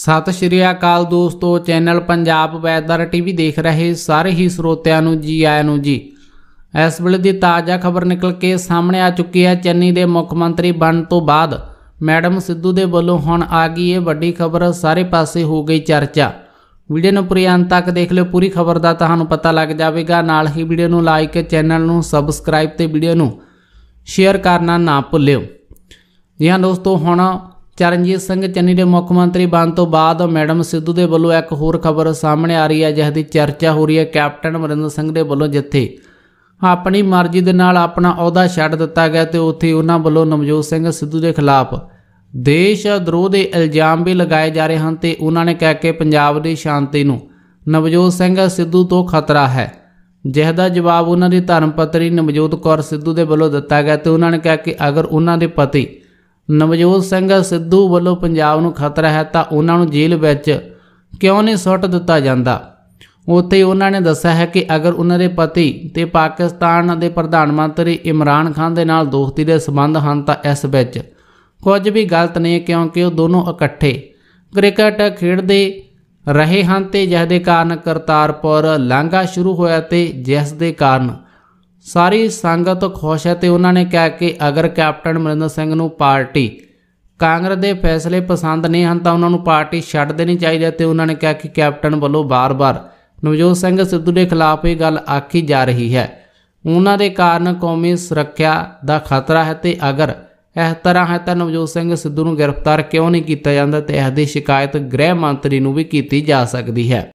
ਸਤਿ ਸ਼੍ਰੀ ਅਕਾਲ ਦੋਸਤੋ channel Punjab weather TV ਦੇਖ ਰਹੇ ਸਾਰੇ ਹੀ ਸਰੋਤਿਆਂ ਨੂੰ ਜੀ ਆਇਆਂ ਨੂੰ ਜੀ ਇਸ ਵੇਲੇ ਦੀ ਤਾਜ਼ਾ ਖਬਰ ਨਿਕਲ ਕੇ ਸਾਹਮਣੇ ਆ ਚੁੱਕੀ ਹੈ ਚੰਨੀ ਦੇ ਮੁੱਖ ਮੰਤਰੀ ਬਣਨ ਤੋਂ ਬਾਅਦ ਮੈਡਮ ਸਿੱਧੂ ਦੇ ਵੱਲੋਂ ਹੁਣ ਆ ਗਈ ਇਹ ਵੱਡੀ ਖਬਰ ਸਾਰੇ ਪਾਸੇ ਹੋ ਗਈ ਚਰਚਾ ਵੀਡੀਓ ਨੂੰ ਪੂਰੀ ਅੰਤ ਤੱਕ ਦੇਖ ਲਿਓ ਪੂਰੀ ਖਬਰ ਦਾ ਤੁਹਾਨੂੰ ਪਤਾ ਲੱਗ ਜਾਵੇਗਾ ਨਾਲ ਹੀ ਵੀਡੀਓ ਨੂੰ ਲਾਈਕ ਚੈਨਲ ਨੂੰ ਸਬਸਕ੍ਰਾਈਬ ਤੇ ਵੀਡੀਓ ਨੂੰ ਸ਼ੇਅਰ ਕਰਨਾ ਨਾ ਭੁੱਲਿਓ ਜੀ ਹਾਂ ਦੋਸਤੋ ਹੁਣ ਚਰਨਜੀਤ ਸਿੰਘ ਚੰਨੀ ਦੇ ਮੁੱਖ ਮੰਤਰੀ ਬਣ ਤੋਂ ਬਾਅਦ ਮੈਡਮ ਸਿੱਧੂ ਦੇ ਵੱਲੋਂ ਇੱਕ ਹੋਰ ਖਬਰ ਸਾਹਮਣੇ ਆ ਰਹੀ ਹੈ ਜਿਸ ਦੀ ਚਰਚਾ ਹੋ ਰਹੀ ਹੈ ਕੈਪਟਨ ਅਮਰਿੰਦਰ ਸਿੰਘ ਦੇ ਵੱਲੋਂ ਜਿੱਥੇ ਆਪਣੀ ਮਰਜ਼ੀ ਦੇ ਨਾਲ ਆਪਣਾ ਅਹੁਦਾ ਛੱਡ ਦਿੱਤਾ ਗਿਆ ਤੇ ਉੱਥੇ ਉਹਨਾਂ ਵੱਲੋਂ ਨਵਜੋਤ ਸਿੰਘ ਸਿੱਧੂ ਦੇ ਖਿਲਾਫ ਦੇਸ਼ ਦਰੋਹ ਦੇ ਇਲਜ਼ਾਮ ਵੀ ਲਗਾਏ ਜਾ ਰਹੇ ਹਨ ਤੇ ਉਹਨਾਂ ਨੇ ਕਹਿ ਕੇ ਪੰਜਾਬ ਦੀ ਸ਼ਾਂਤੀ ਨੂੰ ਨਵਜੋਤ ਸਿੰਘ ਸਿੱਧੂ ਤੋਂ ਖਤਰਾ ਹੈ ਜਿਸ ਦਾ ਜਵਾਬ ਉਹਨਾਂ ਦੀ ਧਰਮ ਪਤਨੀ ਨਵਜੋਤ ਕੌਰ ਸਿੱਧੂ ਦੇ ਵੱਲੋਂ ਦਿੱਤਾ ਗਿਆ ਤੇ ਉਹਨਾਂ ਨੇ ਕਿਹਾ ਕਿ ਅਗਰ ਉਹਨਾਂ ਦੇ ਪਤੀ ਨਵਜੋਤ ਸਿੰਘ ਸਿੱਧੂ ਵੱਲੋਂ ਪੰਜਾਬ ਨੂੰ ਖਤਰਾ ਹੈ ਤਾਂ ਉਹਨਾਂ ਨੂੰ ਜੇਲ੍ਹ ਵਿੱਚ ਕਿਉਂ ਨਹੀਂ ਸੁੱਟ ਦਿੱਤਾ ਜਾਂਦਾ ਉੱਥੇ ਉਹਨਾਂ ਨੇ ਦੱਸਿਆ ਹੈ ਕਿ ਅਗਰ ਉਹਨਾਂ ਦੇ ਪਤੀ ਤੇ ਪਾਕਿਸਤਾਨ ਦੇ ਪ੍ਰਧਾਨ ਮੰਤਰੀ ਇਮਰਾਨ ਖਾਨ ਦੇ ਨਾਲ ਦੋਸਤੀ ਦੇ ਸਬੰਧ ਹਨ ਤਾਂ ਇਸ ਵਿੱਚ ਕੁਝ ਵੀ ਗਲਤ ਨਹੀਂ ਕਿਉਂਕਿ ਉਹ ਦੋਨੋਂ ਇਕੱਠੇ ਕ੍ਰਿਕਟ ਖੇਡਦੇ ਰਹੇ ਹਨ ਤੇ ਜਿਸ ਦੇ ਕਾਰਨ ਕਰਤਾਰਪੁਰ ਲਾਂਘਾ ਸ਼ੁਰੂ ਹੋਇਆ ਤੇ ਜਿਸ ਦੇ ਕਾਰਨ ਸਾਰੀ ਸੰਗਤ ਖੁਸ਼ ਹੈ ਤੇ ਉਹਨਾਂ ਨੇ ਕਿਹਾ ਕਿ ਅਗਰ ਕੈਪਟਨ ਮਰਿੰਦਰ ਸਿੰਘ ਨੂੰ ਪਾਰਟੀ ਕਾਂਗਰਸ ਦੇ ਫੈਸਲੇ ਪਸੰਦ ਨਹੀਂ ਹਨ ਤਾਂ ਉਹਨਾਂ ਨੂੰ ਪਾਰਟੀ ਛੱਡ ਦੇਣੀ ਚਾਹੀਦੀ ਹੈ ਤੇ ਉਹਨਾਂ ਨੇ ਕਿਹਾ ਕਿ ਕੈਪਟਨ ਵੱਲੋਂ ਬਾਰ-ਬਾਰ ਨਵਜੋਤ ਸਿੰਘ ਸਿੱਧੂ ਦੇ ਖਿਲਾਫ ਇਹ ਗੱਲ ਆਖੀ ਜਾ ਰਹੀ ਹੈ ਉਹਨਾਂ ਦੇ ਕਾਰਨ ਕੌਮੀ ਸੁਰੱਖਿਆ ਦਾ ਖਤਰਾ ਹੈ ਤੇ ਅਗਰ ਇਸ ਤਰ੍ਹਾਂ ਹੈ ਤਾਂ ਨਵਜੋਤ ਸਿੰਘ ਸਿੱਧੂ ਨੂੰ ਗ੍ਰਿਫਤਾਰ ਕਿਉਂ ਨਹੀਂ ਕੀਤਾ ਜਾਂਦਾ ਤੇ ਇਸ ਦੀ ਸ਼ਿਕਾਇਤ ਗ੍ਰਹਿ ਮੰਤਰੀ ਨੂੰ ਵੀ ਕੀਤੀ ਜਾ ਸਕਦੀ ਹੈ